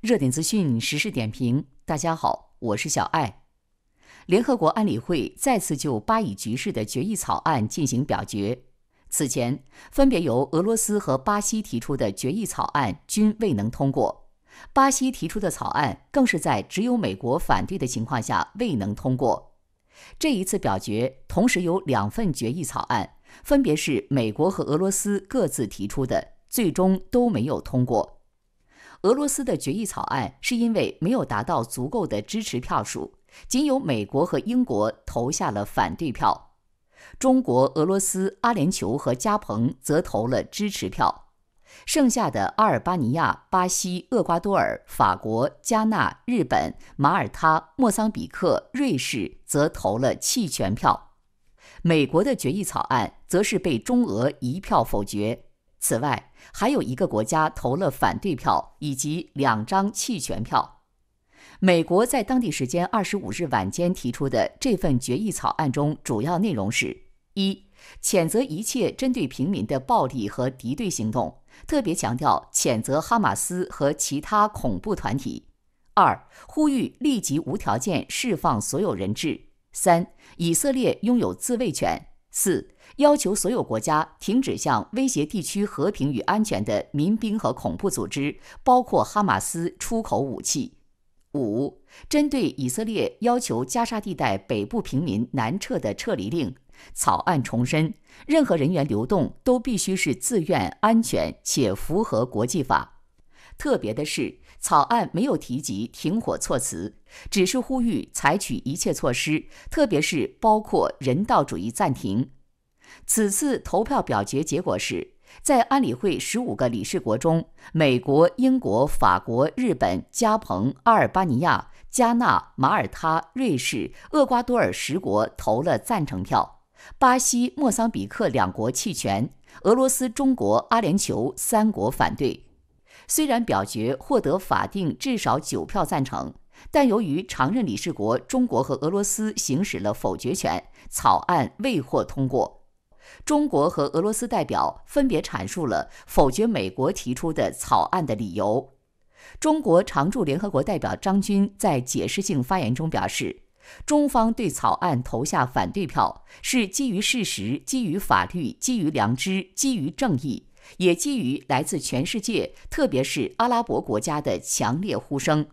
热点资讯，时事点评。大家好，我是小艾。联合国安理会再次就巴以局势的决议草案进行表决。此前，分别由俄罗斯和巴西提出的决议草案均未能通过。巴西提出的草案更是在只有美国反对的情况下未能通过。这一次表决同时有两份决议草案，分别是美国和俄罗斯各自提出的，最终都没有通过。俄罗斯的决议草案是因为没有达到足够的支持票数，仅有美国和英国投下了反对票，中国、俄罗斯、阿联酋和加蓬则投了支持票，剩下的阿尔巴尼亚、巴西、厄瓜多尔、法国、加纳、日本、马耳他、莫桑比克、瑞士则投了弃权票。美国的决议草案则是被中俄一票否决。此外，还有一个国家投了反对票，以及两张弃权票。美国在当地时间二十五日晚间提出的这份决议草案中，主要内容是：一、谴责一切针对平民的暴力和敌对行动，特别强调谴责哈马斯和其他恐怖团体；二、呼吁立即无条件释放所有人质；三、以色列拥有自卫权。四要求所有国家停止向威胁地区和平与安全的民兵和恐怖组织，包括哈马斯，出口武器。五针对以色列要求加沙地带北部平民南撤的撤离令草案，重申任何人员流动都必须是自愿、安全且符合国际法。特别的是，草案没有提及停火措辞，只是呼吁采取一切措施，特别是包括人道主义暂停。此次投票表决结果是，在安理会十五个理事国中，美国、英国、法国、日本、加蓬、阿尔巴尼亚、加纳、马耳他、瑞士、厄瓜多尔十国投了赞成票，巴西、莫桑比克两国弃权，俄罗斯、中国、阿联酋三国反对。虽然表决获得法定至少九票赞成，但由于常任理事国中国和俄罗斯行使了否决权，草案未获通过。中国和俄罗斯代表分别阐述了否决美国提出的草案的理由。中国常驻联合国代表张军在解释性发言中表示，中方对草案投下反对票是基于事实、基于法律、基于良知、基于正义。也基于来自全世界，特别是阿拉伯国家的强烈呼声，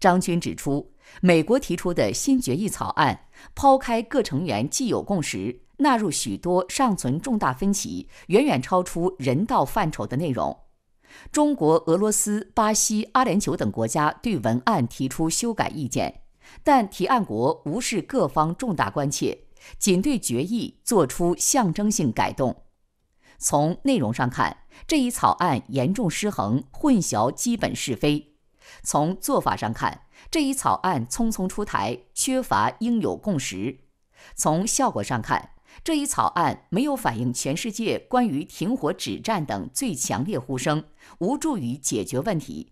张军指出，美国提出的新决议草案，抛开各成员既有共识，纳入许多尚存重大分歧、远远超出人道范畴的内容。中国、俄罗斯、巴西、阿联酋等国家对文案提出修改意见，但提案国无视各方重大关切，仅对决议做出象征性改动。从内容上看，这一草案严重失衡，混淆基本是非；从做法上看，这一草案匆匆出台，缺乏应有共识；从效果上看，这一草案没有反映全世界关于停火止战等最强烈呼声，无助于解决问题。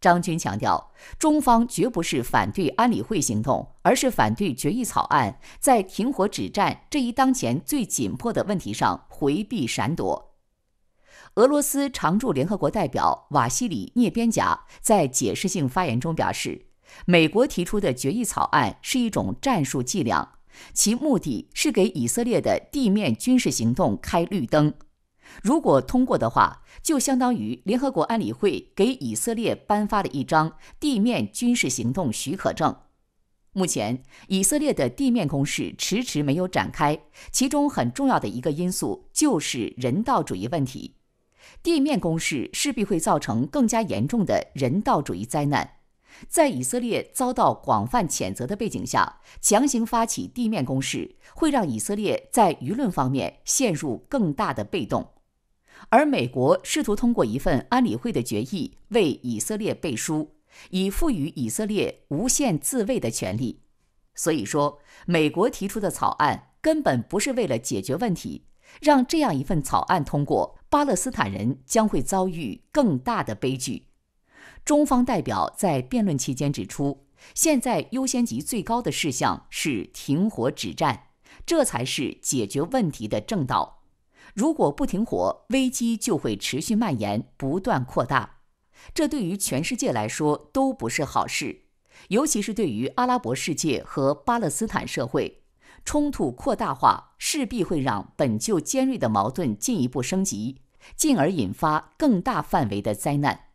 张军强调，中方绝不是反对安理会行动，而是反对决议草案在停火止战这一当前最紧迫的问题上回避闪躲。俄罗斯常驻联合国代表瓦西里涅边贾在解释性发言中表示，美国提出的决议草案是一种战术伎俩，其目的是给以色列的地面军事行动开绿灯。如果通过的话，就相当于联合国安理会给以色列颁发了一张地面军事行动许可证。目前，以色列的地面攻势迟迟没有展开，其中很重要的一个因素就是人道主义问题。地面攻势势必会造成更加严重的人道主义灾难。在以色列遭到广泛谴责的背景下，强行发起地面攻势会让以色列在舆论方面陷入更大的被动。而美国试图通过一份安理会的决议为以色列背书，以赋予以色列无限自卫的权利。所以说，美国提出的草案根本不是为了解决问题，让这样一份草案通过，巴勒斯坦人将会遭遇更大的悲剧。中方代表在辩论期间指出，现在优先级最高的事项是停火止战，这才是解决问题的正道。如果不停火，危机就会持续蔓延、不断扩大，这对于全世界来说都不是好事，尤其是对于阿拉伯世界和巴勒斯坦社会，冲突扩大化势必会让本就尖锐的矛盾进一步升级，进而引发更大范围的灾难。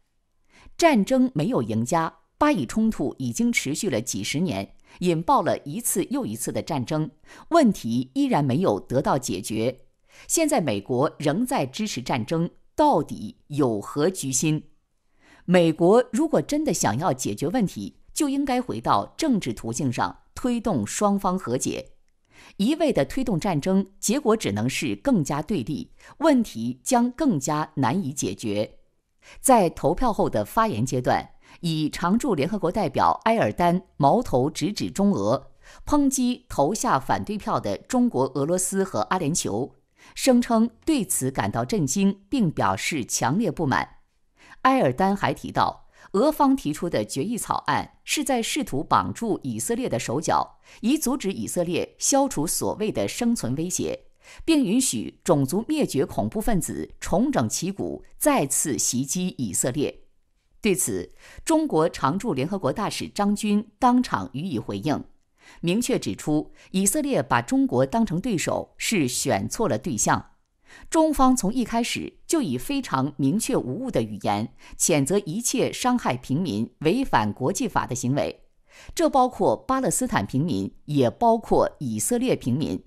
战争没有赢家，巴以冲突已经持续了几十年，引爆了一次又一次的战争，问题依然没有得到解决。现在美国仍在支持战争，到底有何居心？美国如果真的想要解决问题，就应该回到政治途径上，推动双方和解。一味的推动战争，结果只能是更加对立，问题将更加难以解决。在投票后的发言阶段，以常驻联合国代表埃尔丹矛头直指中俄，抨击投下反对票的中国、俄罗斯和阿联酋。声称对此感到震惊，并表示强烈不满。埃尔丹还提到，俄方提出的决议草案是在试图绑住以色列的手脚，以阻止以色列消除所谓的生存威胁，并允许种族灭绝恐怖分子重整旗鼓，再次袭击以色列。对此，中国常驻联合国大使张军当场予以回应。明确指出，以色列把中国当成对手是选错了对象。中方从一开始就以非常明确无误的语言谴责一切伤害平民、违反国际法的行为，这包括巴勒斯坦平民，也包括以色列平民。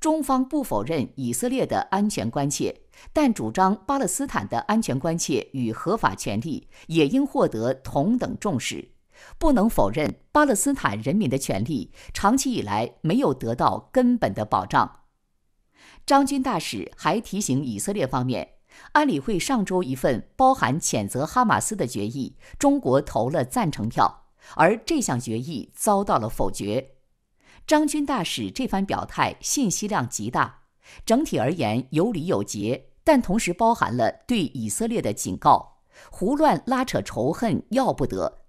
中方不否认以色列的安全关切，但主张巴勒斯坦的安全关切与合法权利也应获得同等重视。不能否认巴勒斯坦人民的权利长期以来没有得到根本的保障。张军大使还提醒以色列方面，安理会上周一份包含谴责哈马斯的决议，中国投了赞成票，而这项决议遭到了否决。张军大使这番表态信息量极大，整体而言有理有节，但同时包含了对以色列的警告：胡乱拉扯仇恨要不得。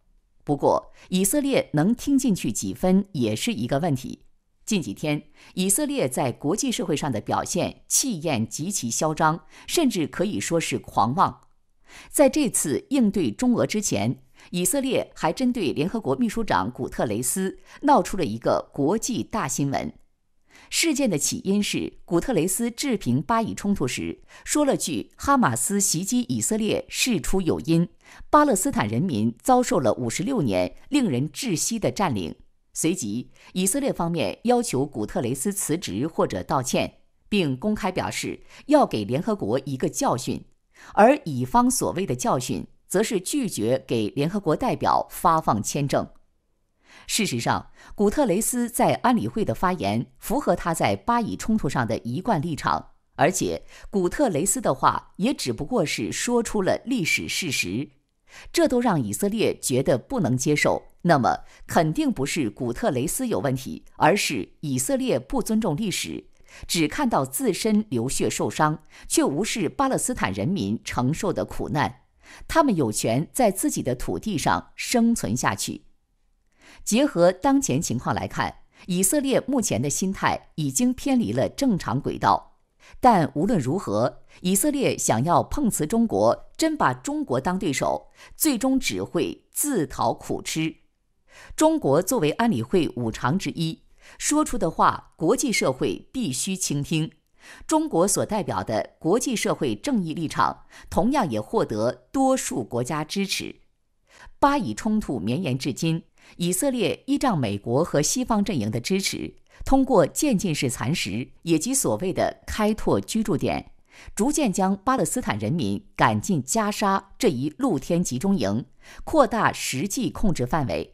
不过，以色列能听进去几分也是一个问题。近几天，以色列在国际社会上的表现气焰极其嚣张，甚至可以说是狂妄。在这次应对中俄之前，以色列还针对联合国秘书长古特雷斯闹出了一个国际大新闻。事件的起因是古特雷斯致评巴以冲突时说了句“哈马斯袭击以色列事出有因，巴勒斯坦人民遭受了五十六年令人窒息的占领”。随即，以色列方面要求古特雷斯辞职或者道歉，并公开表示要给联合国一个教训。而乙方所谓的教训，则是拒绝给联合国代表发放签证。事实上，古特雷斯在安理会的发言符合他在巴以冲突上的一贯立场，而且古特雷斯的话也只不过是说出了历史事实，这都让以色列觉得不能接受。那么，肯定不是古特雷斯有问题，而是以色列不尊重历史，只看到自身流血受伤，却无视巴勒斯坦人民承受的苦难，他们有权在自己的土地上生存下去。结合当前情况来看，以色列目前的心态已经偏离了正常轨道。但无论如何，以色列想要碰瓷中国，真把中国当对手，最终只会自讨苦吃。中国作为安理会五常之一，说出的话，国际社会必须倾听。中国所代表的国际社会正义立场，同样也获得多数国家支持。巴以冲突绵延至今。以色列依仗美国和西方阵营的支持，通过渐进式蚕食以及所谓的开拓居住点，逐渐将巴勒斯坦人民赶进加沙这一露天集中营，扩大实际控制范围。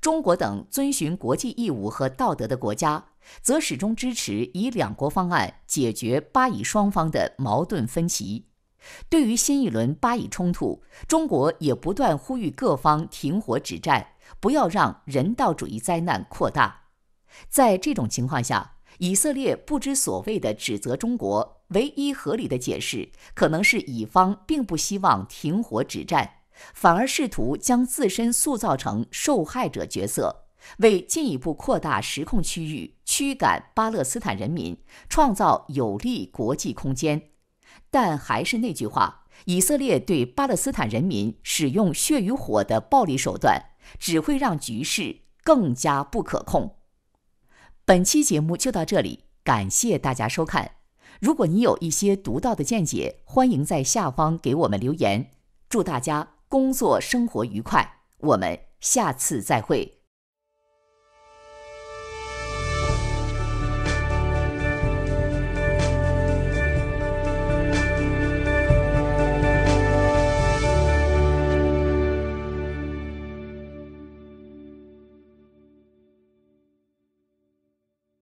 中国等遵循国际义务和道德的国家，则始终支持以两国方案解决巴以双方的矛盾分歧。对于新一轮巴以冲突，中国也不断呼吁各方停火止战。不要让人道主义灾难扩大。在这种情况下，以色列不知所谓的指责中国，唯一合理的解释可能是，乙方并不希望停火止战，反而试图将自身塑造成受害者角色，为进一步扩大实控区域、驱赶巴勒斯坦人民创造有利国际空间。但还是那句话，以色列对巴勒斯坦人民使用血与火的暴力手段。只会让局势更加不可控。本期节目就到这里，感谢大家收看。如果你有一些独到的见解，欢迎在下方给我们留言。祝大家工作生活愉快，我们下次再会。